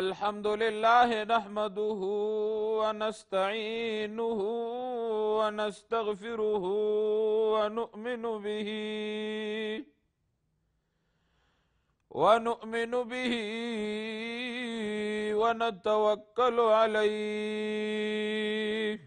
الحمد لله نحمده ونستعينه ونستغفره ونؤمن به ونؤمن به ونتوكل عليه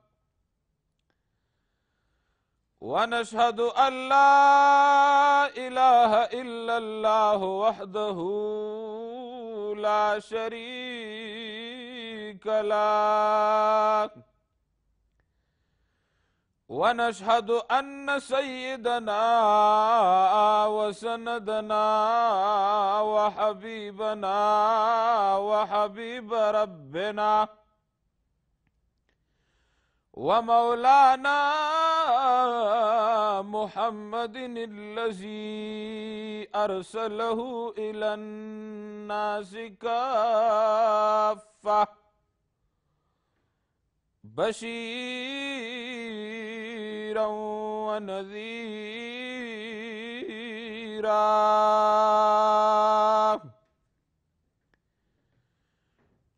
ونشهد أن لا إله إلا الله وحده لا شريك له ونشهد أن سيدنا وسندنا وحبيبنا وحبيب ربنا ومولانا محمد الذي أرسله إلى الناس كافة بشيرا ونذيرا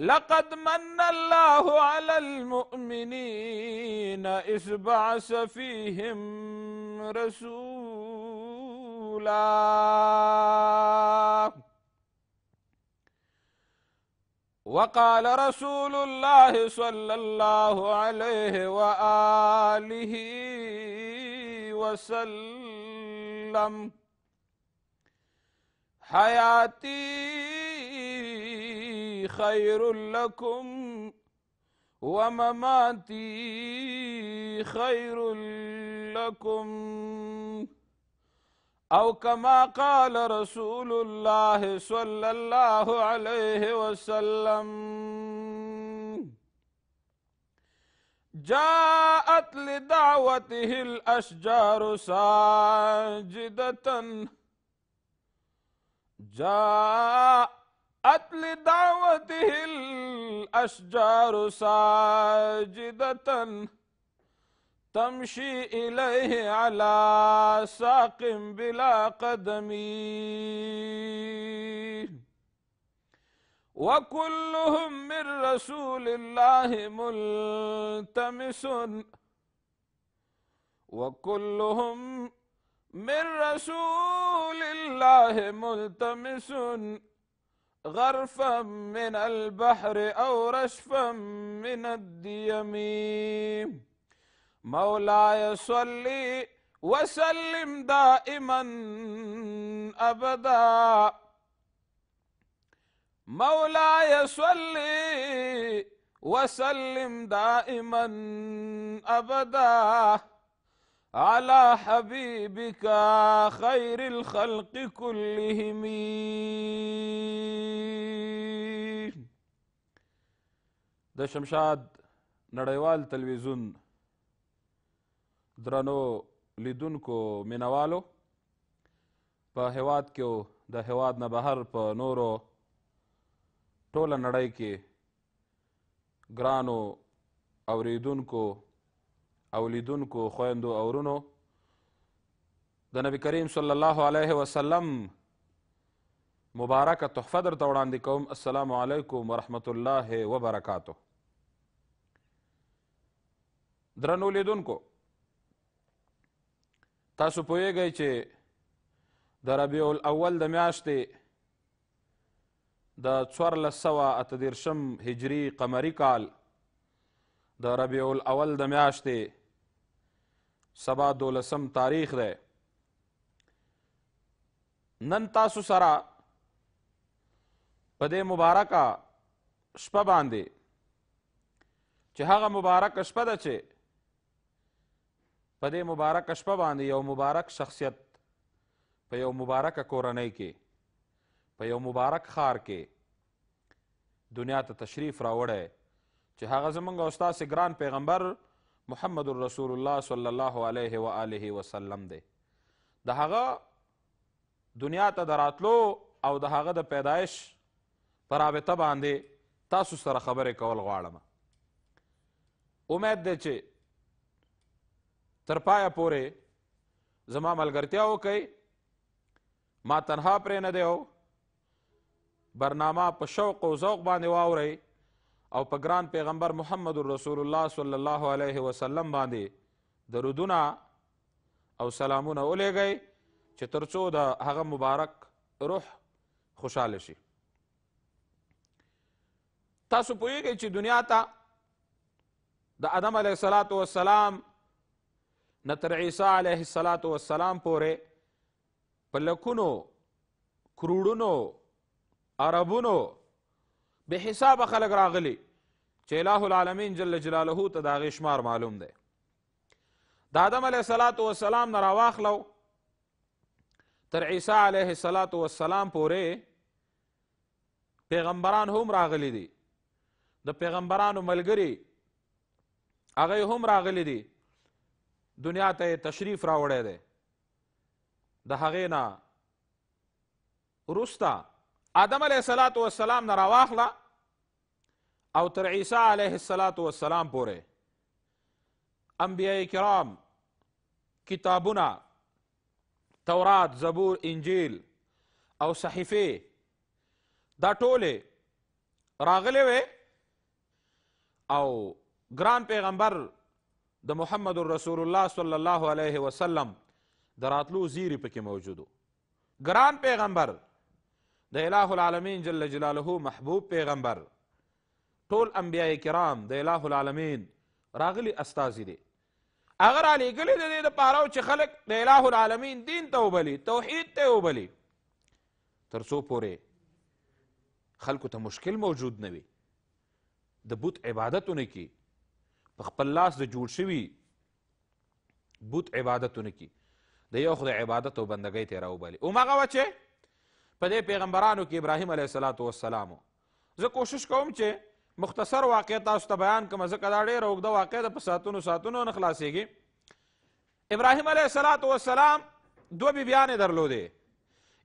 لقد من الله على المؤمنين إذ بعث فيهم رسولا وقال رسول الله صلى الله عليه وآله وسلم حياتي خير لكم ومماتي خير لكم أو كما قال رسول الله صلى الله عليه وسلم جاءت لدعوته الأشجار ساجدة جاءت أتل دعوته الأشجار ساجدة تمشي إليه على ساق بلا قدم وكلهم من رسول الله ملتمس وكلهم من رسول الله ملتمس غرفا من البحر أو رشفا من الديم مولاي صلي وسلم دائما أبدا مولاي صلي وسلم دائما أبدا على حبيبك خير الخلق كلهم د شمشاد نړیوال تلویزیون درنو لیدونکو مینوالو په هواد کې د هواد نه بهر په نورو ټوله نړۍ کې ګرانو اوریدونکو او لیدونکو خویندو او ورونو د نبی کریم صلی الله علیه وسلم مبارکه تحفه درته وړاندې کوم السلام علیکم ورحمت الله وبرکاته درنو لیدونکو تاسو پوهیږئ چې د ربیع الاول د میاشتې د څوارلس سوه اته دېرشم هجري قمري کال د ربیع الاول د میاشتې سبا دولسم تاریخ دی نن تاسو سره په دې مبارکه شپه باندې چې هغه مبارک شپه ده چې په دې مبارک شپه باندې یو مبارک شخصیت په یو مبارک کورنۍ کې په یو مبارک خار کې دنیا ته تشریف راوړی چې هغه زمونږ استاد ګران پیغمبر محمد رسول الله صلی الله علیه و آله وسلم دی د هغه دنیا ته د راتلو او د هغه د پیدایش په رابطه باندې تاسو سره خبرې کول غواړم امید دی چې تر پایه پورې زما ملګرتیا وکړئ ما تنها پرې نه دی او برنامه په شوق او ذوق باندې واورئ او په ګران پیغمبر محمد رسول الله صلی الله علیه وسلم باندې درودونه او سلامونه ولېږئ چې ترڅو د هغه مبارک روح خوشاله شي تاسو پوهیږئ چې دنیا ته د آدم علیه الصلاة والسلام نه تر عیسی علیه الصلاة والسلام پورې په لکونو کروڑونو عربونو به حساب خلق راغلی چې الہ العالمین جل جلاله ته دا شمار معلوم دی د آدم علیه صلوات و سلام نه راواخلو تر عیسی علیه صلوات و سلام پورې پیغمبران هم راغلی دي د پیغمبرانو ملګری هغه هم راغلی دي دنیا ته تشریف راوړی دی د هغې نه رستا آدم علیه السلام نه راواخله او تر عیسی علیه السلام پورې انبیای کرام کتابونه تورات زبور انجیل او صحیفه دا ټوله راغلي وې او ګران پیغمبر د محمد رسول الله صلی الله علیه وسلم دراتلو زیری پکې موجودو ګران پیغمبر د الہ العالمین جل جلاله محبوب پیغمبر ټول انبیاء کرام د الہ العالمین راغلی استازی دی اگر علی گلی د دې لپاره چې خلق د الہ العالمین دین ته وبلی توحید ته وبلی تر څو پورې خلکو ته مشکل موجود نه وي د بت عبادتونه کې په خپل لاس د جوړ شوي بت عبادتونه کې د یو خدای عبادت او بندګۍ ته راوبالي او مغه وچه په دې پیغمبرانو کې ابراهیم علیه الصلاۃ والسلام زه کوشش کوم چې مختصر واقع تاسو ته بیان کوم ځکه دا ډېره اوږده واقع ده په ساتونو ساتونو نه خلاصېږي ابراهیم علیه الصلاۃ والسلام دوه بیبیانې درلودې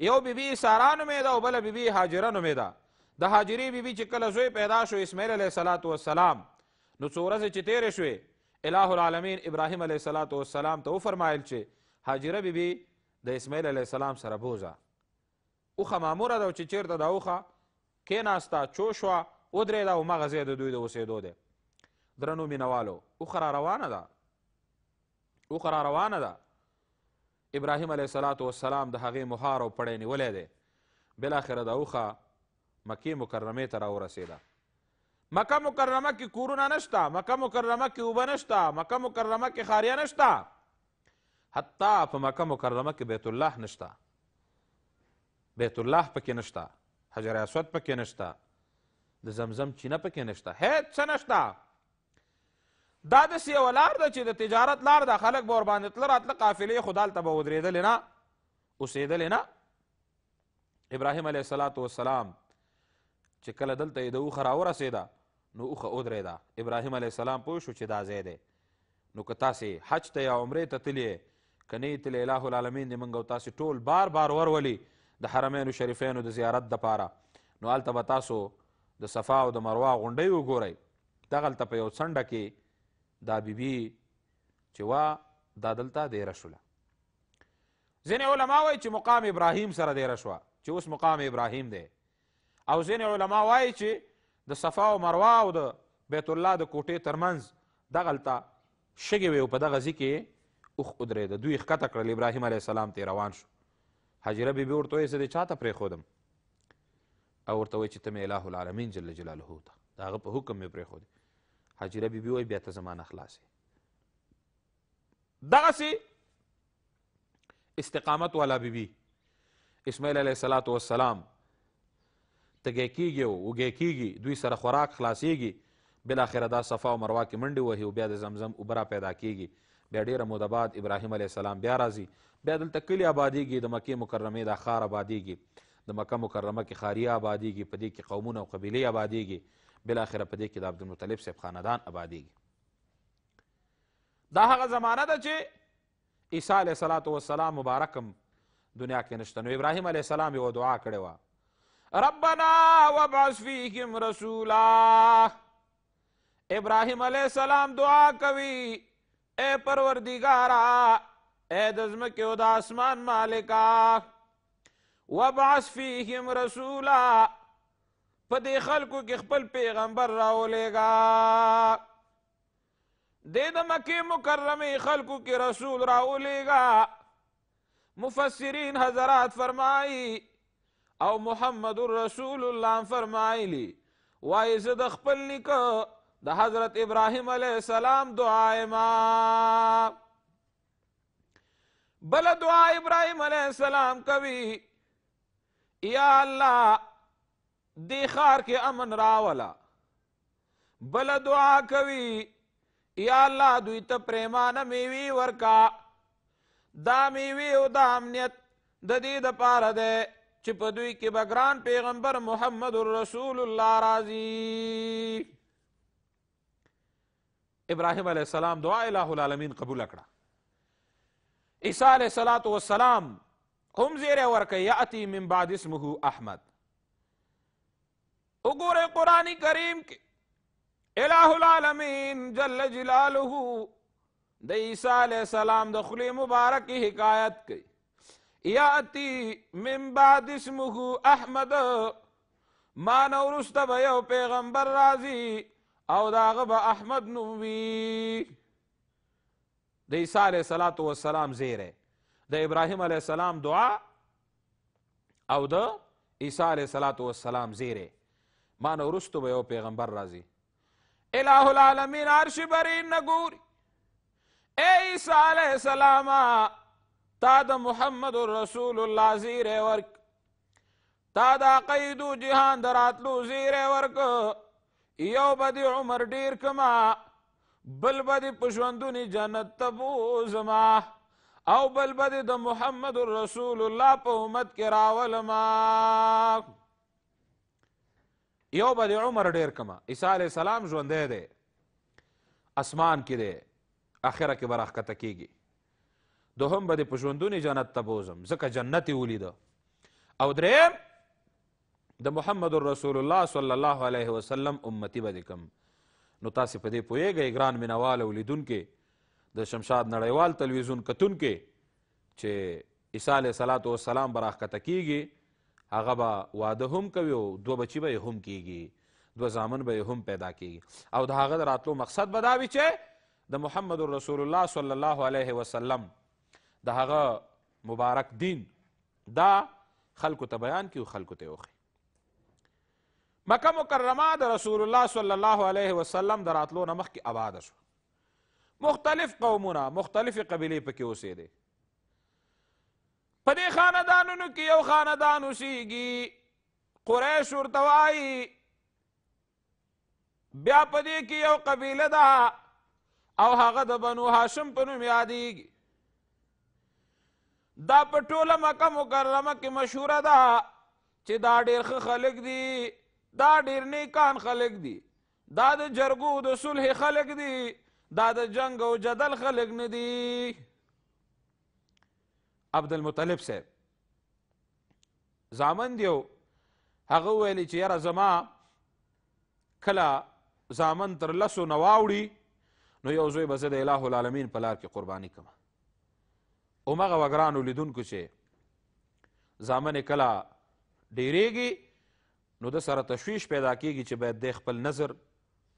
یو بیبي سارا نومې ده او بله بیبي هاجره نومې ده د هاجرې بیبي چې کله زوی پیدا شو اسماعیل علیه الصلاۃ والسلام نو څو ورځې چې تېرې شوې الہ العالمین ابراهیم علیه الصلاۃ والسلام ته وفرمایل چې هاجره بیبي د اسماعیل علیه السلام سره بوزه اوخه ماموره ده او چې چیرته دا اوخه کیناسته چو شوه ودرېده او مغه ځای د دوی د اوسېدو دی درنو مینوالو اوخه را روانه ده اوخه را روانه ده ابراهیم علیه صلات وسلام د هغې مهار او پړی نیولی دی بلاخره د اوخه مکې مکرمې ته راورسېده مکه مکرمه کې کورونه نشته مکه مکرمه کې اوبه نشته مکه مکرمه کې خاریه نشته حتی په مکه مکرمه کې بیت الله نشته بیت الله پکې نشته حجر اسود پکې نشته د زمزم چینه پکې نشته هیڅ څه نشته دا داسې یوه لار ده چې د تجارت لار ده خلک به ورباندې تله راتله قافلې خو دالته به ودرېدلې نه اوسېدلې نه ابراهیم علیه السلام وسلام چې کله دلته یې د اوخه راورسېده نو اوخه ودرېده ابراهیم علیه السلام پوه شو چې دا ځای دی نو که تاسې حج ته یا عمرې ته تلې که نه یې تلې الهالعالمین دې موږ او تاسې ټول بار بار ورولي د حرمینو شریفینو د زیارت دپاره نو هلته به تاسو د صفا او د مروه غونډۍ وګورئ دغلته په یو څنډه کې دا بیبي چې وه دا دلته دیره شوله ځینې علما وایي چې مقام ابراهیم سره دیره شوه چې اوس مقام ابراهیم دی او ځینې علما وایي چې د صفا او مروه او د بیت الله د کوټې ترمنځ دغلته شګې وې او په دغه ځي کې اوښ ودرېده دوی ښکته کړل ابراهیم علیه السلام ته روان شو حجیره بیبي ورته وایي زه دې چاته پرېښودم او ورته وایي چې ته مې اله العالمین جل جلاله ته د هغه په حکم مې پرېښودې حجیره بیبي وایي بیا ته زما نه خلاص یې دغسې استقامت والا بیبي اسماعیل علیه السلام وسلام تږی کیږي او وږی کیږي دوی سره خوراک خلاصیږي بلاخره دا صفا او مروه کې منډې وهي او بیا د زمزم اوبه پیدا کیږي بیا ډیره موده بعد ابراهیم علیه السلام بیا راځي بیا دلته کلی آبادیږي د مکې مکرمې دا ښار آبادیږي د مکه مکرمه کې ښاري آبادیږي په دې کې قومونه او قبیلې آبادیږي بلاخره په دې کې د عبدالمطلب صاحب خاندان آبادیږي دا هغه زمانه ده چې عیسی علیه صلات وسلام مبارکم دنیا کې نشته نو ابراهیم علیه السلام یو دعا کړې وه ربنا وبعث فیهم رسولا ابراهیم علیه السلام دعا کوي اے پروردگارا اے دزمکی و دا اسمان مالکا وبعث فیہم رسولا پدې خلکو کې خپل پیغمبر راولېګا د د مکه مکرمه خلکو کې رسول راولېګا مفسرین حضرات فرمایي او محمد رسول الله فرمایلی وایز د خپل نکاح د حضرت ابراهیم علیه السلام دعای ما بل دعا ابراهیم علیه السلام کوي یا الله دی خار کې امن راولا بل دعا کوي یا الله دوی ته پریمانه میوي ورکا دا میوي او دا امنیت د دې د پاره ده چې په دوی کې بګران پیغمبر محمد رسول الله راضي ابراهیم علیه السلام دعا الہ العالمین قبول کړه عیسی علیه الصلاۃ والسلام هم زیره ورکه یاتی من بعد اسمه احمد وګوره قران کریم کې الہ العالمین جل جلاله د عیسی علیه السلام د خلی مبارک حکایت کوي یاتی من بعد اسمه احمد ما نورست به یو پیغمبر راضی او داغه به احمد نوم وي د عیسی علیه صلات والسلام زیره د ابراهیم علیه السلام دعا او د عیسی علیه صلات والسلام زیره ما نه وروستو به یو پیغمبر راځي اله العالمین عرش برین نه ګوري ای عیسی علیه السلام تا د محمد رسول الله زیره ورک تا د عقیدو جهان دراتلو زیره ورک یو به د عمر ډیر کما بل به د پښوندونی جنت ته زما او بل به د محمد رسول الله په امت کې راولما یو به د عمر ډیر کما عیسی علیه السلام ژوندی دی اسمان کې دی آخره کې به راښکته کیږي دوهم به د پښوندونی جنت ته بوزم ځکه جنت یې ولیده او دریم د محمد رسول الله صلی الله علیه وسلم امتی به کم نو تاسو په دې پوهیږئ ګران مینوال او لیدونکې د شمشاد نړیوال تلویزیون کتونکې چې عیسی علیه صلات وسلام به راښکته کیږي هغه به واده هم کوي او دوه بچي به هم کیږي دوه زامن به هم پیدا کیږي او د هغه د راتلو مقصد به دا وي چې د محمد رسول الله صلی الله علیه وسلم د هغه مبارک دین دا خلکو ته بیان کړي او خلکو ته وښي مکه مکرمه د رسول الله صلی الله علیه وسلم د راتلو نه مخکې آباده شوه مختلف قومونه مختلفې قبیلې پکې اوسېدې په دې خاندانونو کې یو خاندان اوسېږي قریش ورته وایي بیا په دې کې یو قبیله ده او هغه د بنو هاشم په نوم یادیږي دا په ټوله مکه مکرمه کې مشهوره ده چې دا ډېر ښه خلک دي دا ډیر نیکان خلق دي دا د جرګو د صلح خلق دي دا د جنگ او جدل خلق نه دي عبدالمطلب صاحب زامن دیو هغه ویلی چې یاره زما کله زامن تر لسو نه واوړي نو یو زوی به زه د الٰه العالمین په لار کې قرباني کوم همغه وګرانو لیدونکو چې زامن کله ډیریږي نو د سره تشویش پیدا کیږي چې باید د خپل نظر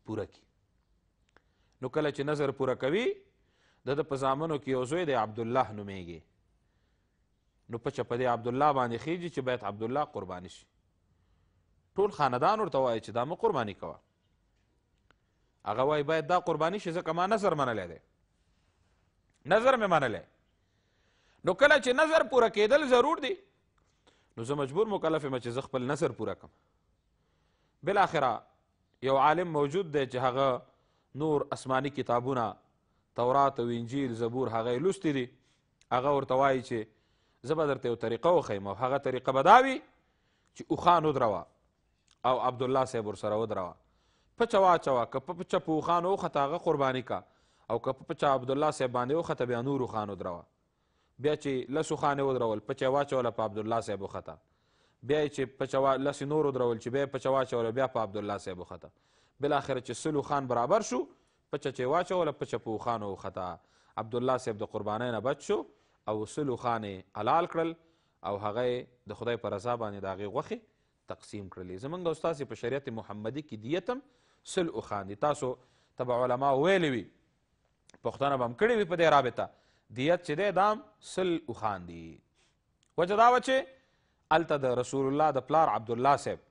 پوره کی نو کله چې نظر پوره کوي د د په زامنو کې یو زوی د عبدالله نومیږي نو په چپه د عبدالله باندې خیږي چې باید عبدالله قرباني شي ټول خاندان ورته وایي چې دا مه قرباني کوه هغه وایي باید دا قرباني شي ځکه ما نظر منلی دی نظر مې منلی نو کله چې نظر پوره کېدل ضرور دی نو زه مجبور مکلف یم چې زه خپل نثر پوره کم بالاخره یو عالم موجود دی چې هغه نور اسماني کتابونه تورات او انجیل زبور هغه لوستی دي هغه ورته وایي چې زه به درته یو طریقه وښیم او هغه طریقه به دا وي چې اوښان ودروه او عبدالله صاحب ورسره ودروه پچه واچوه که په پچه په اوښان وخته هغه قرباني کا او که په پچه عبدالله صاحب باندې وخته بیا نور اوښان ودروه بیا چې لسو خانې ودرول پچه واچوله په عبدالله صاحب وخته بیا یې چې پچه لسې نور ودرول چې بیا یې پچه واچوله بیا په عبدالله صاحب وخته بلاخره چې سلو خان برابر شو پچه چې واچوله پچه په اوښانو وخته عبدالله صاحب د قربانۍ نه بچ شو او سلو خان یې حلال کړل او هغه د خدای په رضا باندې د هغې غوښې تقسیم کړلې زمونږ د استاسې په شریعت محمدي کې دیت هم سل اوښان دي تاسو طبع علما ویلې وي پوښتنه به هم کړې وي په دې رابطه دیت چې دی دام سل اوخان دی وجه دا وه چې هلته د رسول الله د پلار عبدالله صاحب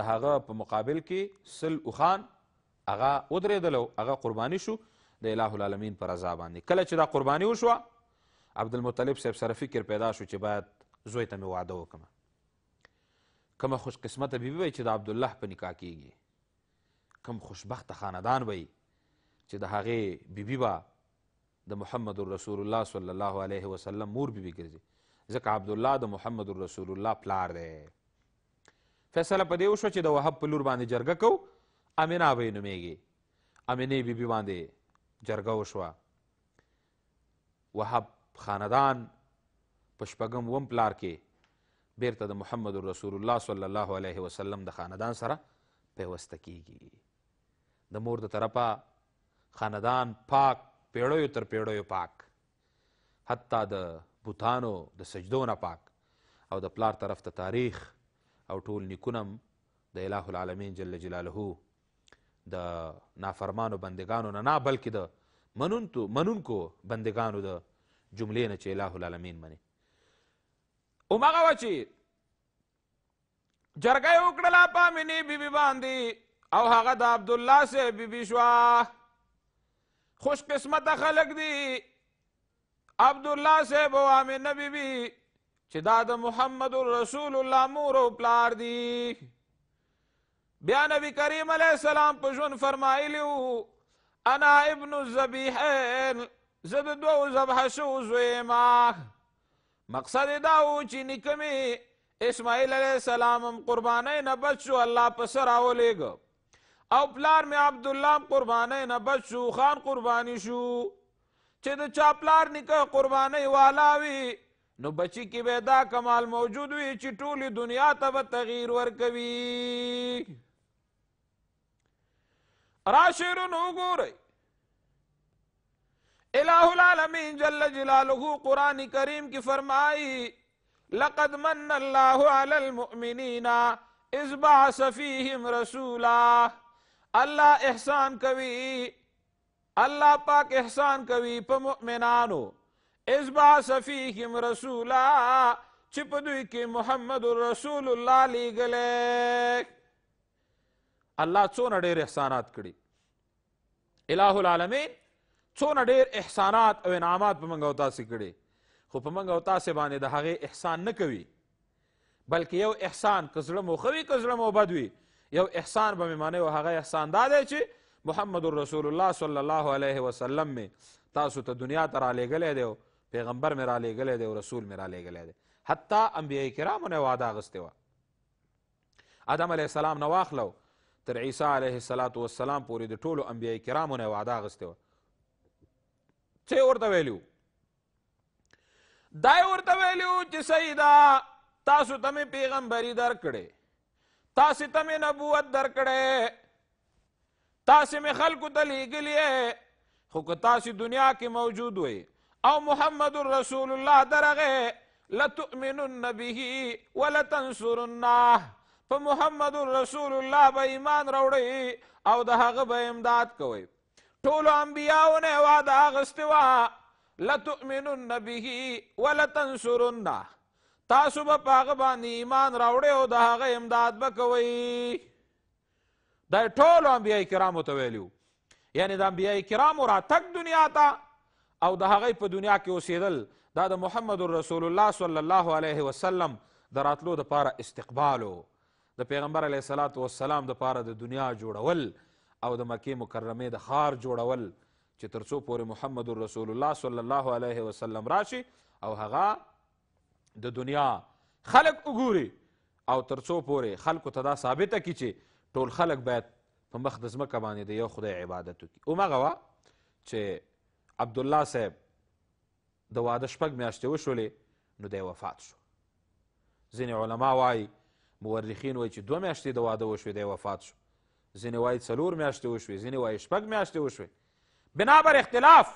د هغه په مقابل کې سل اوخان هغه ودرېدل او هغه قرباني شو د اله العالمین په رضا باندې کله چې دا قرباني وشوه عبدالمطلب صاحب سره فکر پیدا شو چې باید زوی ته مې وعده وکړم کومه خوش قسمته بیبي وي چې د عبدالله په نکاح کیږي کم خوشبخته خاندان وي چې د هغې بیبي به د محمد رسول الله صلی الله علیه وسلم مور بیبي ګرځي ځکه عبدالله د محمد رسول الله پلار دی فیصله په دې وشوه چې د وهب په لور باندې جرګه کو امینه به یې نومېږي امینې بیبي باندې جرګه وشوه وهب خاندان په شپږم وم پلار کې بیرته د محمد رسول الله صلی الله علیه وسلم د خاندان سره پیوسته کیږي د مور د طرفه خاندان پاک پیړیو تر پیړیو پاک حتی د بوتانو د سجدو نه پاک او د پلار طرف ته تاریخ او ټول نیکونم د الٰه العالمین جل جلاله د نافرمانو بندگانو نه نه بلکې د منونتو منونکو بندگانو د جملې نه چې الٰه العالمین مني همغه وه چې جرګه یې وکړله په امینې بیبي باندې او هغه د عبدالله صاحب بیبي شوه خوش قسمت خلق دی عبدالله صاحب او امنه بیبي چې دا د محمد رسول الله مور او پلار دی بیا نبی کریم علیه السلام په ژوند فرمایلی انا ابن الذبیحین زه د دوو ذبحه شوو زوی ما مقصد دا و چې نیکه مې اسماعیل علیه السلام هم قربانۍ نه بچ شو الله پسه راولېږه او پلار مې عبد الله قربانې نه بس شو خان قرباني شو چې د چا پلار نکه قربانې والا وي نو بچی کې به دا کمال موجود وي چې ټولې دنیا ته به تغییر ورکوي راشرون وګورئ الہ العالمین جل جلالہ قرآن کریم کی فرمائی لقد من اللہ علی المؤمنین اذ بعث فیہم رسولہ الله احسان کوي الله پاک احسان کوي په مؤمنانو ازبا صفیهم رسولا چې په دوی کې محمد رسول الله لیږلې الله څونه ډېر احسانات کړي الہ العالمین څونه ډېر احسانات او انعامات په موږ او تاسې کړي خو په موږ او تاسې باندې د هغې احسان نه کوي بلکې یو احسان که زړه مو ښه وي که زړه مو بد وي یو احسان به مې معنی او هغه احسان دا دی چې محمد رسول الله صلی الله علیه وسلم مې تاسو ته دنیا ته را لېږلی دی او پیغمبر مې را لېږلی دی او رسول مې را لېږلی دی حتی انبیای کرامو نه وعده اخیستې وه آدم علیه السلام نه واخلو تر عیسی علیه السلام پورې د ټولو انبیای کرامو نه وعده اخیستې وه څه ورته ویلي دا ورته ویلي چې سیدا تاسو ته مې پیغمبري درکړې تاسو ته مې نبوت درکړې تاسو مې خلکو ته لیږلې خو که تاسو دنیا کې موجود وئ او محمد رسول الله درغه لتؤمنن به ولتنصرنه په محمد رسول الله به ایمان راوړی او د هغه به امداد کوي ټولو انبیاو نه وعده اغستوا لتؤمنن به ولتنصرنه تاسو به پاغه باندې ایمان راوړی او د هغه امداد به کوئ دا ټول انبیای کرامو ته ویلي یعنی د انبیای کرامو راتګ دنیا ته او د هغې په دنیا کې اوسېدل دا د محمد رسول الله صلی الله علیه وسلم د راتلو دپاره استقبالو د پیغمبر علیه صلات وسلام دپاره د دنیا جوړول او د مکې مکرمې د خار جوړول چې تر څو پورې محمد رسول الله صلی الله علیه وسلم راشي او هغه د دنیا خلق وګوري او ترڅو پورې خلکو ته دا ثابته کی چې ټول خلک باید په مخ د ځمکه باندې د یو خدای عبادت وکړي همغه وه چې عبدالله صاحب د واده شپږ میاشتې وشولې نو دی وفات شو ځینې علما وایي مورخین وایي چې دوه میاشتې د واده وشوې دی وفات شو ځینې وایي څلور میاشتې وشوې ځینې وایي شپږ میاشتې وشوې بنابر اختلاف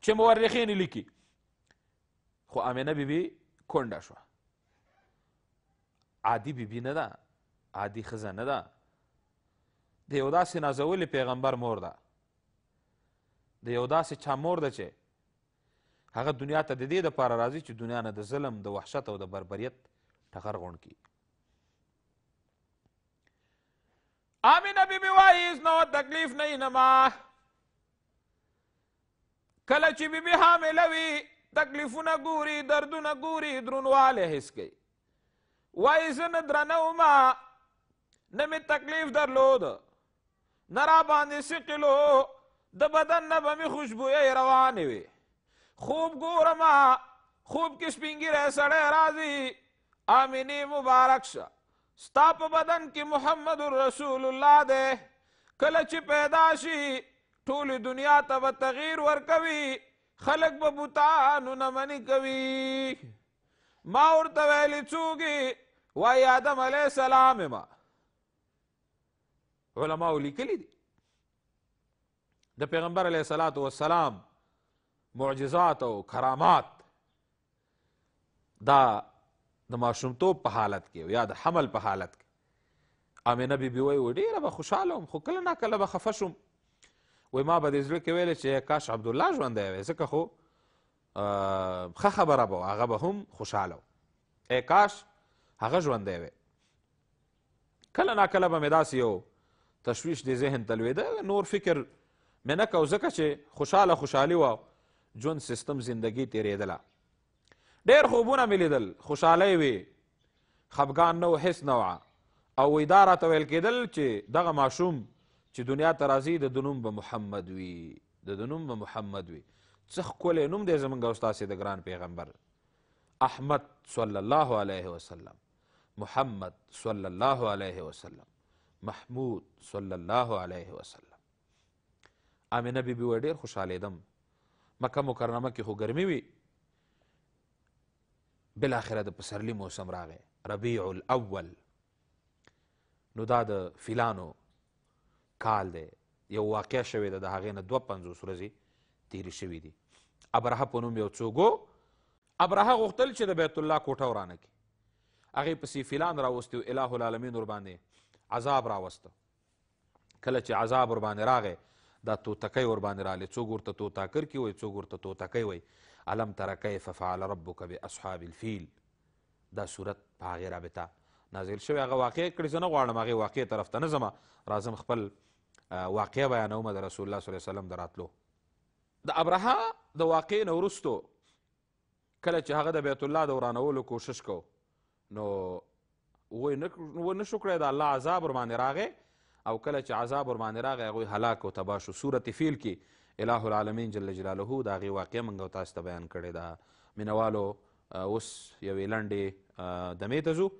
چې مورخین لیکي خو امینه بیبي بی کونډه شوه عادي بیبي نه ده عادي ښځه نه ده د یو داسې نازولې پیغمبر مور ده د یو داسې چا مور ده چې هغه دنیا ته د دې دپاره راځي چې دنیا نه د ظلم د وحشت او د بربریت ټغر غونډ کړي آمینه بیبي وایي نو تکلیف نه نما کله چې بیبي حامله وي تکلیفونه ګوري دردونه ګوري درونواله حس کوي وایي زه نه درنه ومه نه مې تکلیف درلود نه را باندې سقلو د بدن نه به مې خوشبویۍ روانې وې خوب ګورم خوب کې سپین ږیری سړی راځي آمینې مبارک شه ستا په بدن کې محمد رسول الله دی کله چې پیدا شي ټولې دنیا ته به تغییر ورکوي خلق به بوتانو نه منې کوي ما ورته ویلې څوکې وای آدم علیه السلام ما علماو لیکلي دي د پیغمبر علیه الصلاة والسلام معجزات او کرامات دا د ماشومتوب په حالت کې یا د حمل په حالت کې امینه بي بي وای ډېره به خوشحاله وم خو کله ناکله به خفه شم وای ما به د زړه کې ویلې چې کاش عبدالله ژوندی وی ځکه خو ښه خبره به هغه به هم خوشحاله ای کاش هغه ژوندی وی کله ناکله به مې داسې یو تشویش د ذهن ته لوېده نور فکر مې نه کو ځکه چې خوشحاله خوشحالي وه ژوند سیستم زندگی تېرېدله ډېر خوبونه مې لیدل خوشحالی وې خفګان نه و هېڅ نه او وی دا راته ویل کېدل چې دغه ماشوم چې دنیا ته راځي د دنوم به محمد وي د دنوم به محمد وي څه ښکلی نوم دی زمونږ استاسې د ګران پیغمبر احمد صلی الله علیه وسلم محمد صلی الله علیه وسلم محمود صلی الله علیه وسلم امینه بیبي وایي ډېر خوشحالېدم مکه مکرمه کې خو ګرمي وي بلاخره د پسرلی موسم راغی ربیع الاول نو دا د فیلانو کال دی یو واقع شوې ده د هغې نه دوه پنځوس ورځې تېرې شوي دي ابرهه په نوم یو څوک ابرهه غوښتل چې د بیت الله کوټه ورانه کړي هغې پسې فیلان راوستي اله العالمین ورباندې عذاب راوسته کله چې عذاب ورباندې راغی دا توتکۍ ورباندې راغلی څوک ورته توتاکر کې وایي څوک ورته توتکۍ وایي الم تر کیف فعل ربک باصحاب الفیل دا صورت په هغې رابطه نازل شوی هغه واقع کړي زه نه غواړم هغې واقع طرف ته نه ځم راځم خپل واقعه بیانومه د رسول الله صلی الله علیه وسلم د راتلو د ابرهه د واقعې نه وروستو کله چې هغه د بیت الله د ورانولو کوشش کو نو وی نه شو کړی د الله عذاب ورباندې راغی او کله چې عذاب ورباندې راغی هغوی هلاک او تباه شو صورت فیل کې اله العالمین جل جلاله د هغې واقعه موږ تاسو ته بیان کړې ده مینوالو اوس یوې لنډې دمې ته ځو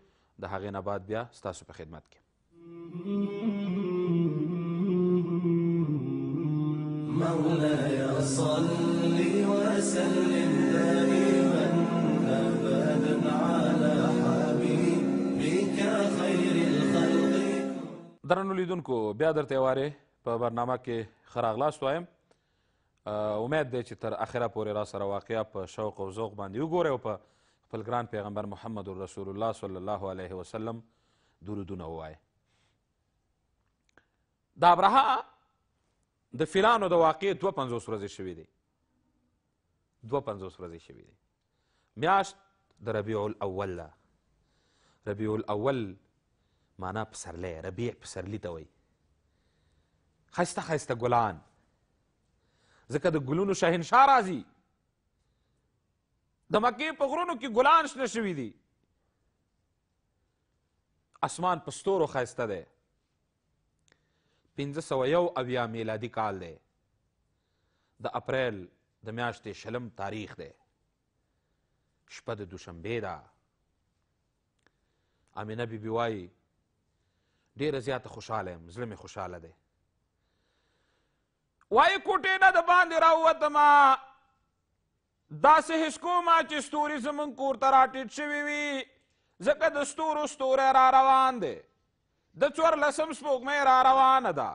د هغې نه بعد بیا ستاسو په خدمت کې مولاي صل وسلم دائما ابدا على حبيبك خير الخلق درنو لیدونکو بیا درته واره په برنامه کې خراغلاس وایم امید دی چې تر اخره پورې را سره واقعا په شوق او ذوق باندې وګورئ او په خپل ګران پیغمبر محمد رسول الله صلی الله علیه وسلم درودونه ووایه د ابرهه د فیلانو د واقعې دوه پنځوس ورځې شوي دي دوه پنځوس ورځې شوي دي میاشت د ربیع الاول ده ربیع الاول معنا پسرلی ربیع پسرلی ته وایي ښایسته ښایسته ګلان ځکه د ګلونو شاهنشاه راځي د مکې په غرونو کې ګلان شنه شوي دي اسمان په ستورو ښایسته دی پنځه سوه یو اویا میلادي کال دی د اپریل د میاشتې شلم تاریخ دی شپه د دوشنبې ده امینه بیبي وایي ډېره زیاته خوشحاله یم زړه مې خوشحاله دی وایي کوټې نه د باندې راووتمه داسې هیڅ کومه چې ستوري زموږ کور ته راټیټ شوي وي ځکه د ستورو ستوری را روان دی د څوار لسم سپوږمۍ را روانه ده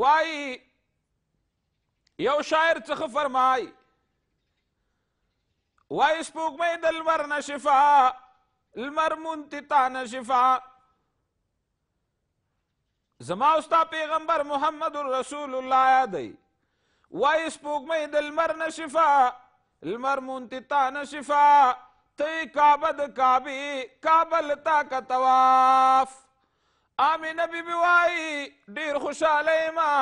وایي یو شاعر څه فرمای وایي سپوږمۍ د لمر نه شفا لمر مونتې تا نه شفا زما استا پیغمبر محمد رسول الله یادی وایي سپوږمۍ د لمر نه شفا لمر مونتې تا نه شفا تی کعبه د کعبه کابل تا کا طواف امینه بی بی وای ډیر خوشاله ما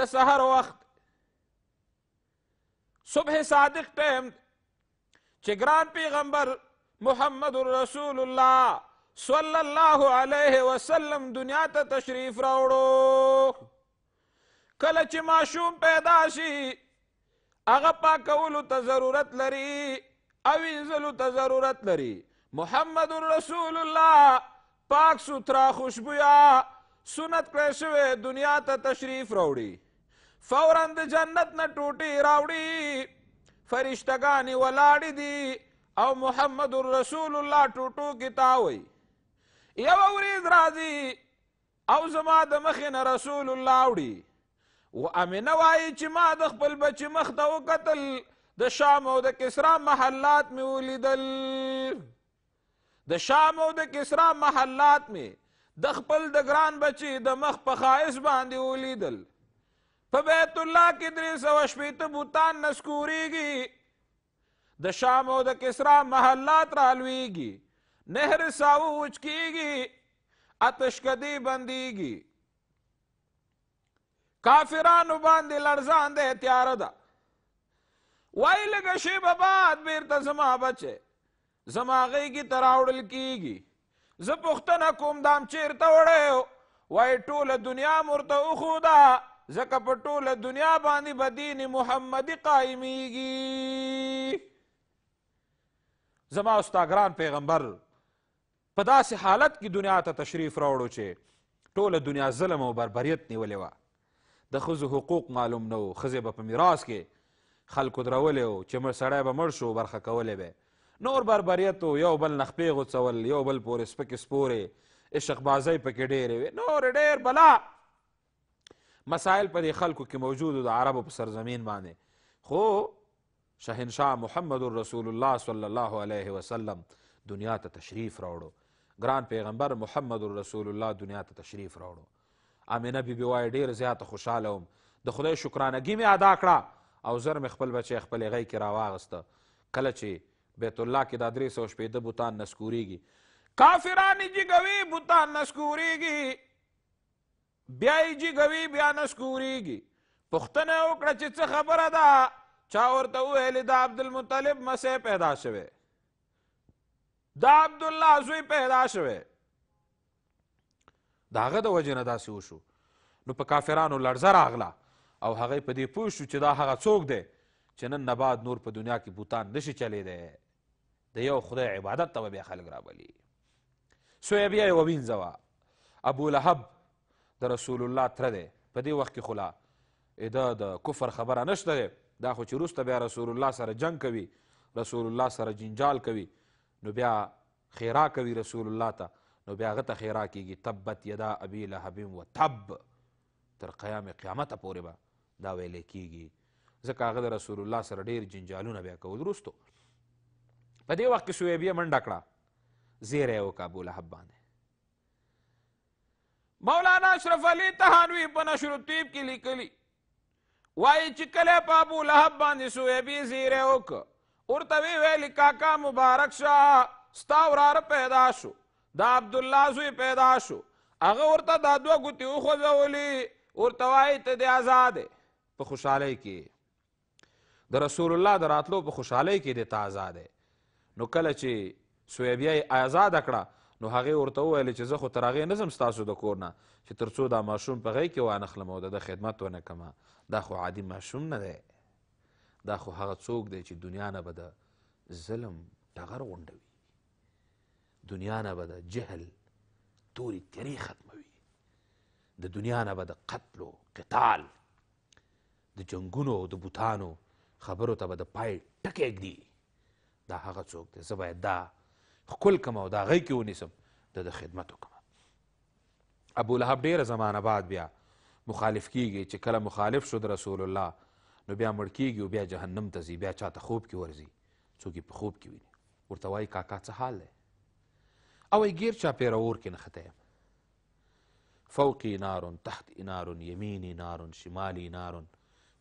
د سحر وخت صبح صادق ټیم چې ګران پیغمبر محمد رسول الله صلی الله علیه وسلم دنیا ته تشریف راوړو کله چې ماشوم پیدا شي هغه پاکولو ته ضرورت لري او انزلو ته ضرورت لري محمد رسول الله پاک سوترا خوشبویا سنت کړی شوی دنیا ته تشریف راوړي فورا د جنت نه ټوټې راوړي فرشتګانې ولاړې دي او محمد رسول الله ټوټو کې تاوي یو ورځ راځي او زما د مخې نه رسول الله وړي و امینه وایي چې ما د خپل بچي مخ ته وکتل د شام او د کسرا محلات می ولیدل د شام او د کسرا محلات می د خپل د ګران بچي د مخ په خایس باندې ولیدل په بیت الله کې درې سوه شپېته بوتان نسکورېږي د شام او د کسرا محلات رالویږي نهر ساو وچ کیږي آتشکدي بندیږي کافرانو باندې لړزان دی تیاره ده وای لږه شیبه بعد بیرته زما بچی زما غیږې ته راوړل کیږي زه پوښتنه کوم دام چیرته وړی وای ټوله دنیا مرته وښوده ځکه په ټوله دنیا باندې به دین محمدي قایمیږي زما استاګران پیغمبر په داسې حالت کې دنیا ته تشریف راوړو چې ټوله دنیا ظلم او بربریت نیولې وه د ښځو حقوق معلوم نه و ښځې به په میراث کې خلکو درولې و چې سړی به مړ شو برخه کولی به نور بربریت و یو بل نخپې غوڅول یو بل پورې سپکې سپورې عشق بازۍ پکې ډېرې وې نور ډېر بلا مسایل په دې خلکو کې موجود د عربو په سرزمین باندې خو شهنشاه محمد رسول الله صلی الله علیه وسلم دنیا ته تشریف راوړو ګران پیغمبر محمد رسول الله دنیا ته تشریف راوړو امینه بیبي وایي ډېر زیاته خوشحاله وم د خدای شکرانګي مې ادا کړه او زر مې خپل بچی خپل غی کې راواغسته کله چې بیت الله کې دا درې سوه شپېته بوتان نسکوریږي کافران یې جګوي بوتان نسکوریږي بیا یې جګوي بیا نسکوریږي پوښتنه وکړه چې څه خبره ده چا ورته وویلې دا عبدالمطلب مسیح پیدا شوی دا عبدالله زوی پیدا شوی د هغه د وجې نه داسې وشو نو په کافرانو لړزه راغله او هغه په دې پوه شو چې دا هغه څوک دی چې نن نه بعد نور په دنیا کې بوتان نشي چلیدی د یو خدای عبادت ته به بیا خلک رابلي سوی بیا یې ووینځوه ابو لهب د رسول الله تره دی په دې وخت کې خو لا دا د کفر خبره نشته دی دا خو چې وروسته بیا رسول الله سره جنگ کوي رسول الله سره جنجال کوي نو بیا خیرا کوي رسول الله ته نو بیا هغه ته خیرا کیږي تبت یدا ابي لهب و تب تر قیام قیامت پورې به دا ویلې کیږي ځکه هغه د رسول الله سره ډیر جنجالونه بیا کول وروستو په دې وخت کې شعیب یې منډه کړه زیری وکړه ابولهب باندې مولانا اشرف علی تهانوی په نشر الطیب کې لیکلی وایي چې کله په ابو لهب باندې سویبي زیری وکړه ورته وی ویلي کاکا مبارک شاه ستا وراره پیدا شو دا عبدالله زوی پیدا شو هغه ورته دا دوه ګوتې وخوځولي ورته وایي ته دې آزاد په خوشحالۍ کې د رسول الله د راتلو په خوشحالۍ کې د ته آزادې نو کله چې سویبیا یې آزاد کړه نو هغې ورته وویل چې زه خو تر هغې نه ځم ستاسو د کور نه چې تر څو دا ماشوم په غی کې وانخلم او د ده خدمت ونه کمه دا خو عادي ماشوم نه دی دا خو هغه څوک دی چې دنیا نه به د ظلم ټغر غونډوي دنیا نه به د جهل تورې تیرې ختموي د دنیا نه به د قتل و قتال د جنگونو او د بوتانو خبرو ته به د پای ټکی ږدي دا هغه څوک دی زه باید دا ښکل کړم او دا هغې کې ونیسم د د خدمت وکړم ابو لهب ډیره زمانه بعد بیا مخالف کیږي چې کله مخالف شو د رسول الله نو بیا مړ کیږي او بیا جهنم ته ځي بیا چاته خوب کې ورځي څوک یې په خوب کې ویني ورته وایي کاکا څه حال دی او یې ګیر چاپېره اور کې نښتی یم فوقي نار تحت نار یمینی نار شمالی نار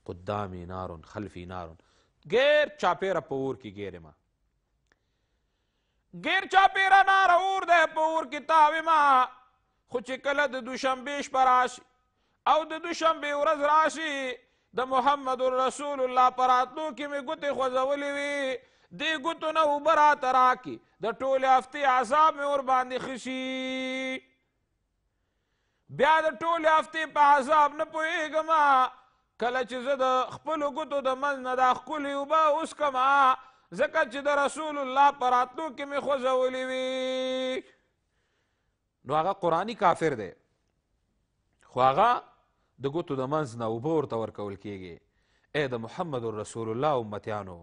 قدامی نارون خلفی نارون غیر چاپیره په اور کې غیر ما غیر چاپیره نار اور ده په اور کې تاوی ما خو چې کله د دوشنبه شپه راشي او د دوشنبه ورځ راشي د محمد رسول الله پراتلو کې مې ګوتې خوځولې وي دې ګوتو نه اوبه راته راکې د ټولې هفتې عذاب مې ور باندې ښه بیا د ټولې هفتې په عذاب نه پوهېږم کله چې زه د خپلو ګوتو د منځ نه دا ښکلې اوبه اوسکم ځکه چې د رسول الله په راتلو کې مې خوځولې وي نو هغه قرآني کافر دی خو هغه د ګوتو د منځ نه اوبه ورته ورکول کیږي ای د محمد رسول الله امتیانو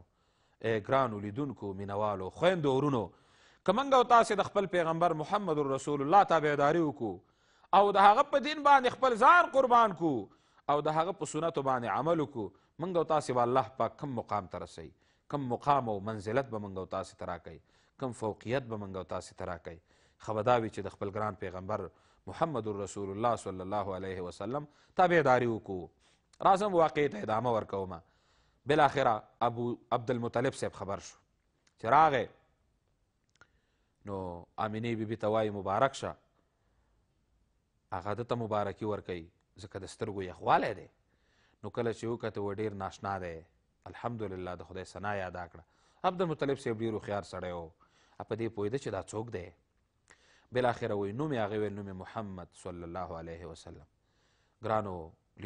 ای ګرانو لیدونکو مینوالو خویندو ورونو که موږ او تاسې د خپل پیغمبر محمد رسول الله تابعداري وکړو او د هغه په دین باندې خپل ځان قربان کړو او د هغه په سنتو باندې عمل وکړو موږ او تاسې به الله پاک کم مقام ته رسوي کم مقام او منزلت به موږ او تاسې ته راکوي کم فوقیت به موږ او تاسې ته راکوي ښه به دا وي چې د خپل ګران پیغمبر محمد رسول الله صلی الله علیه وسلم تابعداري وکړو راځم واقعې ته ادامه ورکومه بالاخره ابو عبدالمطلب صاحب خبر شو چې راغی نو امینې بیبي ته وایي مبارک شه هغه ده ته مبارکي ورکوي ځکه د سترګو یخوالی دی نو کله چې وکته و ډیر ناشنا دی الحمدلله د خدای ثنا یې ادا کړه عبدالمطلب صاحب ډېر هوښیار سړی و په دې پوهېده چې دا څوک دی بلاخره وایي نوم یې هغې ویل نوم محمد صلی الله علیه وسلم ګرانو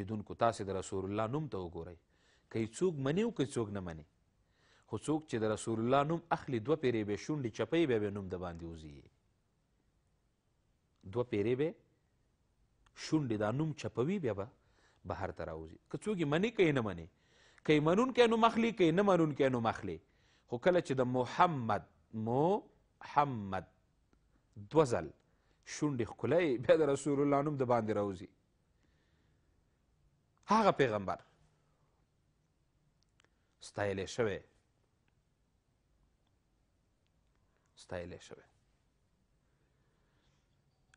لیدونکو تاسې د رسول الله نوم ته وګورئ که څوک مني او که څوک نه مني خو څوک چې د رسول الله نوم اخلي دوه پیرې به شونډې چپۍ به به نوم د باندې وځي دوه پیرې به شونډې دا نوم چپوي بیا به بهر ته راوځي که څوک یې منې که یې نه منې که یې منونکی نوم اخلي که یې نه منونکی نوم اخلي خو کله چې د محمد محمد دوه ځل شونډې ښکلی بیا د رسول الله نوم د باندې راوځي هغه پیغمبر ستایلی شوی ستایلی شوی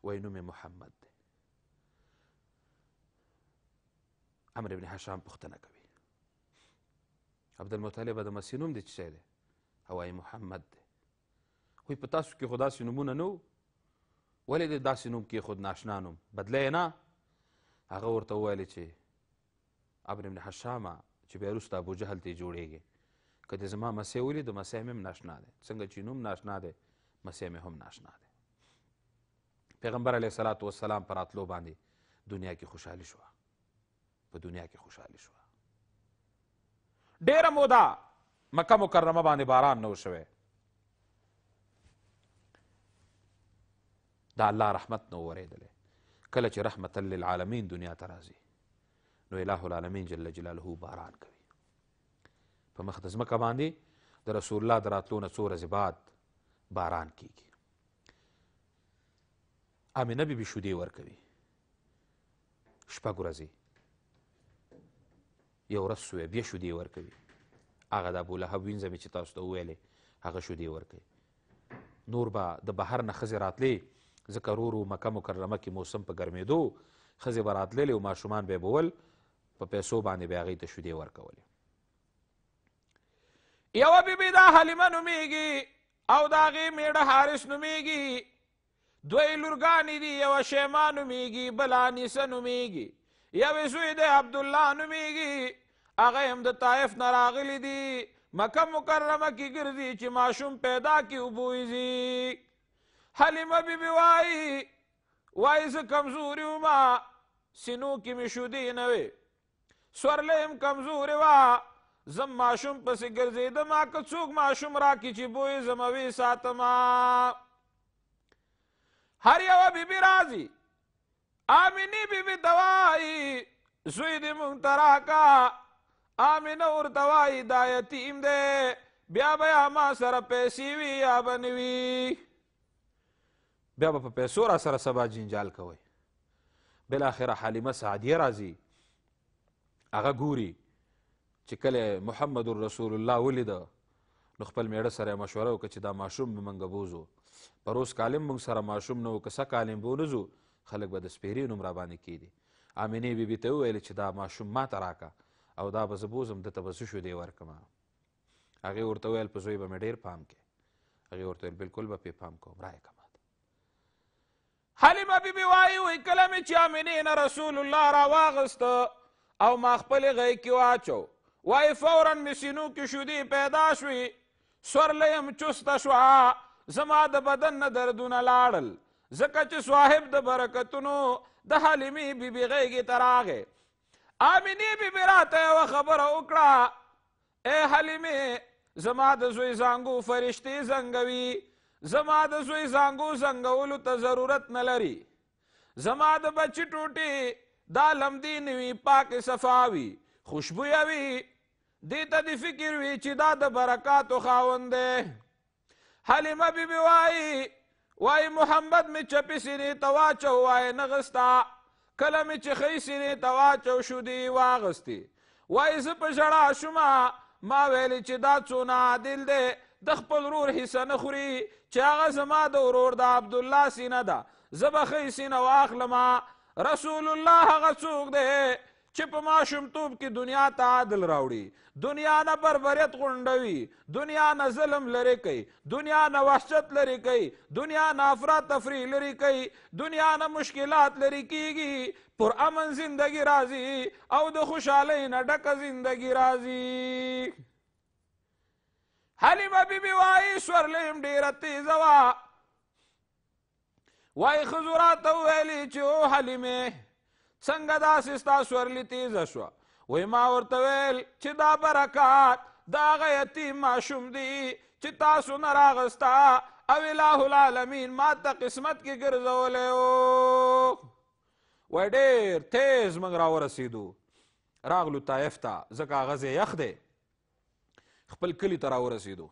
وای نوم محمد دی عمر ابن حشام پوښتنه کوي عبدالمطلب د مسیح نوم دی چې څه دی هوایي محمد دی وایي په تاسو کې خو داسې نومونه نه ولې دې داسې نوم کېښود ناشنا نوم بدله یې نه هغه ورته وویلې چې عمر ابن حشامه چې بیا وروسته ابوجهل ته یې جوړېږي که دې زما مسیح ولید مسیح مې هم ناشنا دی څنګه چې نوم ناشنا دی مسیح مې هم ناشنا دی پیغمبر علیه السلام پر راتلو باندې دنیا کې خوشحالي شوه په دنیا کې خوشحالي شوه ډیره موده مکه مکرمه باندې باران نه شوی دا الله رحمت نه ورېدلی کله چې رحمتا للعالمین دنیا ته راځي نو اله العالمین جل جلاله باران کوي په مخ د ځمکه باندې د رسول الله د راتلو نه څو ورځې بعد باران کیږي امینه بیبي شیدې ورکوي شپږ ورځې یو ورځ سویه بیا شیدې ورکوي هغه د ابولهب وینځه مې چې تاسو ته وویلې هغه شیدې ورکوي نور به د بهر نه ښځې راتلې ځکه رورو مکه مکرمه کې موسم په ګرمېدو ښځې به راتللې او ماشومان به یې بول په پیسو باندې به هغې ته شیدې ورکولې یوه بیبي دا حلیمه نومېږي او د هغې میړه حارس نومېږي دوی لورګانې دي یوه شیما نومېږي بله انیسه نومېږي یوې زوی د عبدالله نومیږي هغه هم د طایف نه راغلی دي مکه مکرمه کې ګرځي چې ماشوم پیدا کی وبویزي حلیمه بیبي وایي وایي زه کمزوري وما سینو کې مې شودې نه وې سورلی هم کمزورې وه زم ماشوم پسې ګرځېدم که څوک ماشوم راکړي چې بوی زموي ساتما هر یوه بیبي راځي آمینی بی بی توائی زوی دی مونگ تراکا آمینه ورتوائی دا یتیم دی بیا بیا ما سره پیسې وي یا به نه وي بیا به په پیسو را سره سبا جنجال کوئ بلاخره حلیمه سعدیه راځي هغه ګوري چې کله محمد رسول الله ولیده نو خپل میړه سره مشوره وکړه چې دا ماشوم به موږ بوزو په روز کالم موږ سره ماشوم نه و که څه کالم به ونه خلک به د سپیرې نوم راباندې کېدي امینې بیبي ته وویلې چې دا ماشوم ماته راکه او دا به زه بوزم ده ته به څه شیدې ورکړم هغې ورته وویل په زوی به مې ډېر پام کې هغې ورته ویل بالکل به پې پام کوم رایې کړه حلیمه بیبي وایي وایي کله مې چې امینې نه رسول الله راواغسته او ما خپل غی کې واچو وایي فورا مې سینو کې شیدې پیدا شوې سورلی یم چسته شوه زما د بدن نه دردونه لاړل ځکه چې صاحب د برکتونو د حلیمې بیبي غېږې ته راغې آمینې بیبي راته یوه خبره وکړه اے حلیمې زما د زوی زانګو فرشتې زنګوي زما د زوی زانګو زنګولو ته ضرورت نه لري زما د بچی ټوټې دا لمدی نوي پاک صفاوي خوشبویوي دې ته د فکر وي چې دا د برکاتو خاوند دی حلیمه بیبي وایي وای محمد می چپی سینې ته واچو وای نه غستا کله مې چې ښۍ سینې ته واچو شودې واغستې وای زه په ژړا شومه ما ویلې چې دا څونه عادل دی د خپل ورور حصه نه خوري چې هغه زما د ورور د عبدالله سینه ده زه به ښۍ سینه واخلم رسول الله هغه څوک دی چې په ماشومتوب کې دنیا ته عادل راوړي دنیا نه بربریت غونډوي دنیا نه ظلم لرې کوي دنیا نه وحشت لرې کوي دنیا نه افراد تفریح لرې کوي دنیا نه مشکلات لرې کیږي پر امن زندگی راځي او د خوشحالۍ نه ډکه زندگی راځي حلیمه بیبي وایي سورلیم ډېره تیزه وه وای خزورات ویلی چې او حلیمه څنګه دا سستا سورلی تیز شو وای ما ورته ویل چې دا برکات دا غ یتیم ماشوم دی چې تاسو نه راغستا او الہ العالمین ما ته قسمت کې ګرځولې او وای ډېر تیز موږ را ورسېدو راغلو طائف ته ځکه هغه یخ دی خپل کلی ته را ورسېدو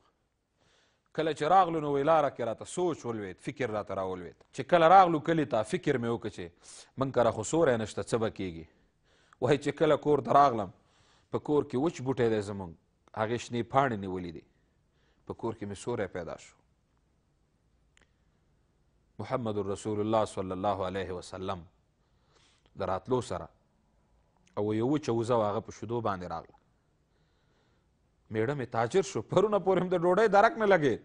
کله چې راغلو نو وی لاره کې راته سوچ ولوید فکر راته راولوید چې کله راغلو کلي ته فکر مې وکړ چې من کره خو سوری نشته څه به کیږي وایي چې کله کور ته راغلم په کور کې وچ بوټی دی زمونږ هغې شنې پاڼې نیولې دي په کور کې مې سوری پیدا شو محمد رسول الله صلی الله علیه وسلم د راتلو سره او یو وچه وزه هغه په شیدو باندې راغله میړه مې تاجر شو پرونه پورې هم د ډوډۍ درک نه لګې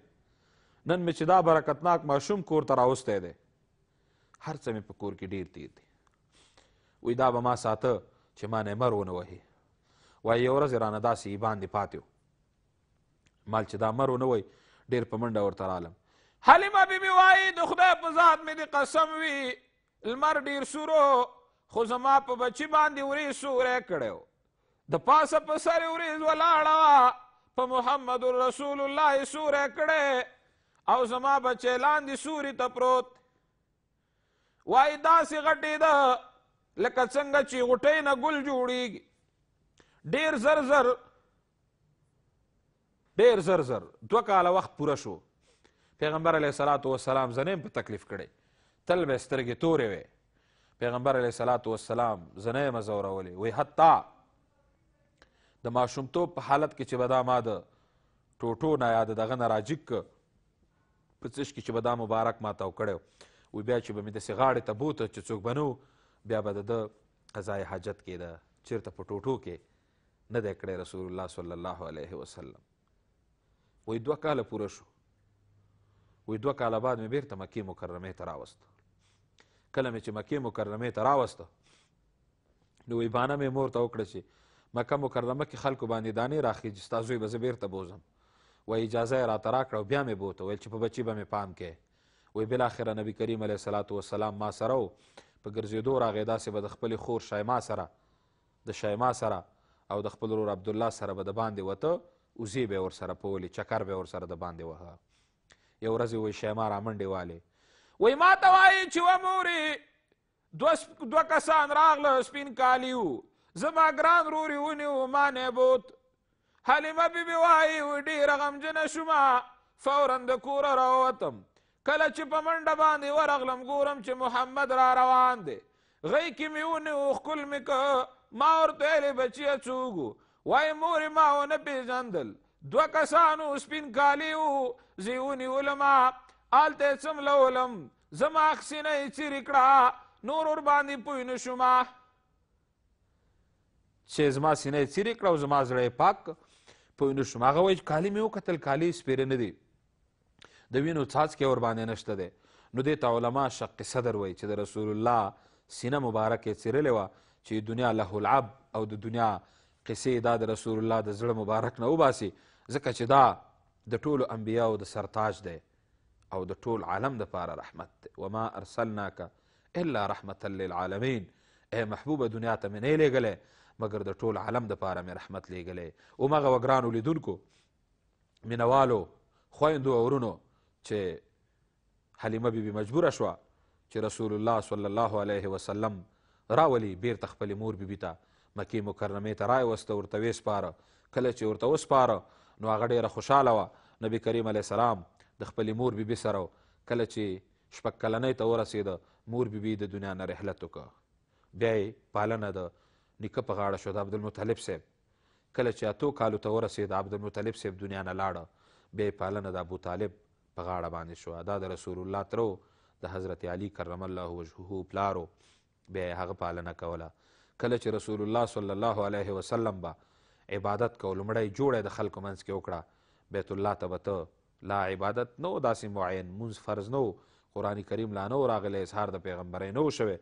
نن مې چې دا برکتناک ماشوم کور ته راوستی دی هر څه مې په کور کې ډیر تیر دی وی دا به ما ساته چې ما نیمر ونه وهي وایي یوه ورځ رانه داسې ایبان دی پاتې مال چې دا مر ونه وی ډیر په منډه ورته رالم حلیمه بیبي وایي د خدای په ذات مې د قسم وي لمر ډیر سورو خو زما په بچي باندې ورې سوری کړی د پاسه په سر وریز ولاړه په محمد رسول الله سوره کړه او زما بچی لاندې سوري ته پروت وای داسې غټې ده لکه څنګه چې غټۍ نه ګل جوړیږي ډېر زر زر ډېر زر زر دوه کاله وخت پوره شو پیغمبر علیه صلات وسلام زنیم په تکلیف کړی تل به سترګې تورې وې پیغمبر علیه صلات وسلام زنیم زورولې وی حتی د ماشومتوب په حالت کې چې به دا ما د ټوټو نه یا د دغه نه راجګ که په څه کې چې به دا مبارک ما تاو کړی وي بیا چې به مې داسې غاړې ته بوته چې څوک به نه بیا به د ده قضای حاجت کې ده چیرته په ټوټو کې نه دی کړی رسول الله صلی الله علیه وسلم وی دوه کاله پوره شو وی دوه کاله بعد مې بیرته مکې مکرمې ته راوست کله مې چې مکې مکرمې ته راوسته نو وی بانه مې مور ته وکړه چې مکه مکرمه کې خلکو باندې دانې راخیږي ستا زوی به زه بېرته بوزم وایي اجازه یې راته راکړه او بیا مې بوته ویل چې په بچي به مې پام کې وایي بلاخره نبی کریم علیه صلات وسلام ما سره و په ګرځېدو راغی داسې به د خپلې خور شایما سره د شایما سره او د خپل ورور عبدالله سره به د باندې وته وزې به یې ورسره پولې چکر به یې ورسره د باندې وهه یو ورځ یې وایي شایما رامنډې والې وایي ما ته وایي چې ومورې دوه دو کسان راغله سپین کالي وو زما ګران روري ونیو ما نبوت حلیمه بی بی وایي ډیره غمجنه شومه فورا د کوره راووتم کله چې په منډه باندې ورغلم ګورم چې محمد را روان دی غی کې مې ونیو ښکل مې که ما ورته ویلې بچیه څوک وایي مورې ما ونه پېژندل دوه کسانو سپین کالي وو زه ونیولم هلته یې څملولم زما اکسینه یې څیرې کړه نور ور باندې پوه نه شومه چې زما سینه یې څیرې کړه او زما زړه یې پاک پوه نه شوم هغه وایي چې کالي مې وکتل کالي سپېره نه دي د وینو څاڅکی ورباندې نشته دی نو دې ته علما شق صدر وایي چې د رسول الله سینه مبارک یې څیرلې وه چې دنیا له العب او د دنیا قصې دا د رسول الله د زړه مبارک نه وباسي ځکه چې دا د ټولو انبیاو د سرتاج دی او د ټول عالم دپاره رحمت دی وما ارسلناک الا رحمتا للعالمین ای محبوبه دنیا ته مې نه یې مګر د ټول عالم د پاره مې رحمت لیږلی همغه وګرانو لیدونکو مینوالو خویندو او ورونو چې حلیمه بیبي مجبوره شوه چې رسول الله صلی الله علیه وسلم راولي بیرته خپلې مور بیبي ته مکې مکرمې ته راوسته ورته ویې سپاره کله چې ورته وسپاره نو هغه ډیره خوشحاله وه نبی کریم علیه السلام د خپلې مور بیبي سره کله چې شپږ کلنۍ ته ورسېده مور بیبي د دنیا نه رحلت وکړه بیا یې پالنه د نیکه په غاړه شو د عبدالمطلب صاحب کله چې اتو کالو ته ورسېد عبدالمطلب صاحب دنیا نه لاړه بیا پالنه د ابوطالب په غاړه باندې شوه دا د رسول الله ترو د حضرت علی کرم الله وجهه پلارو بیا یې هغه پالنه کوله کله چې رسول الله صلی الله علیه وسلم به عبادت کو لومړی جوړه د خلکو منځ کې وکړه بیت الله ته به لا عبادت نو داسې معین منځ فرض نه قرآن کریم لا نه راغلی اظهار د پیغمبرۍ نه شوی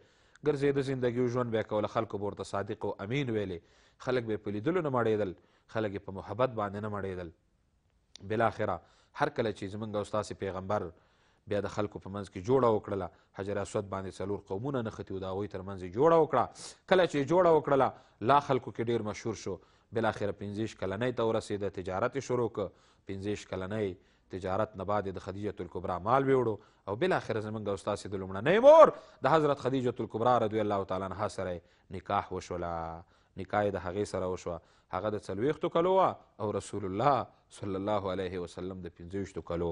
ګرځېده زندګي ژوند به یې کوله خلکو به ورته صادق او امین ویلې خلک به یې په لیدلو نه مړېدل خلک یې په محبت باندې نه مړېدل بلاخره هر کله چې زموږ او ستاسې پیغمبر بیا د خلکو په منځ کې جوړه وکړله حجر اسود باندې څلور قومونه نښتي وو د هغوی تر منځ یې جوړه وکړه کله چې یې جوړه وکړله لا خلکو کې ډیر مشهور شو بلاخره پنځه کلنۍ ته ورسېده تجارت یې شروع کړ پنځه کلنۍ تجارت نه بعد د خدیجه الکبرا مال ویوړو او بل اخر زمونږ استاد د لمړنۍ مور د حضرت خدیجه الکبرا رضی الله تعالی عنها سره نکاح وشوله نکاح د هغې سره وشوه هغه د څلوېښتو کلو او رسول الله صلی الله علیه وسلم د پنځه کلو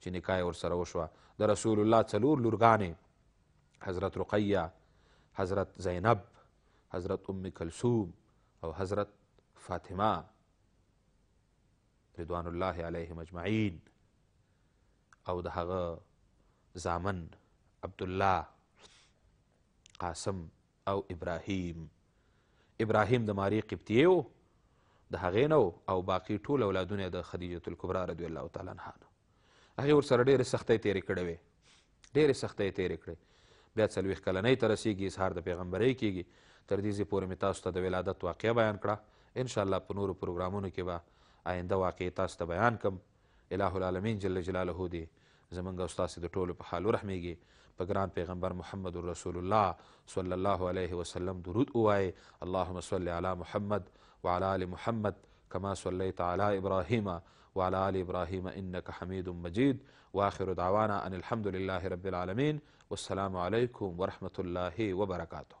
چې نکاح ورسره وشوه د رسول الله څلور لورګانې حضرت رقیه حضرت زینب حضرت ام کلثوم او حضرت فاطمه رضوان الله علیهم اجمعین او د هغه زامن عبد الله قاسم او ابراهیم ابراهیم د ماری قبطیه و د هغې نه او باقی ټول اولادونه د خدیجة الکبرا رضی الله تعالی عنها نه هغې ورسره ډېرې سختۍ تېرې کړې وې ډېرې سختۍ تېرې کړې بیا څلوېښت کلنۍ ته رسېږي اظهار د پیغمبرۍ کېږي تر دې ځې پورې مې تاسو ته د ولادت واقعه بیان کړه انشاءالله په نورو پروګرامونو کې به آینده واقعې تاسو ته بیان کم الہ العالمین جل جلاله دی زمونږ او ستاسې د ټولو په حال ورحمیږي په ګران پیغمبر محمد رسول الله صلی الله علیه وسلم درود ووایې اللهم صل علی محمد وعلى ال محمد كما صليت على ابراهيم وعلى ال ابراهيم انك حميد مجيد واخر دعوانا ان الحمد لله رب العالمين والسلام عليكم ورحمه الله وبركاته.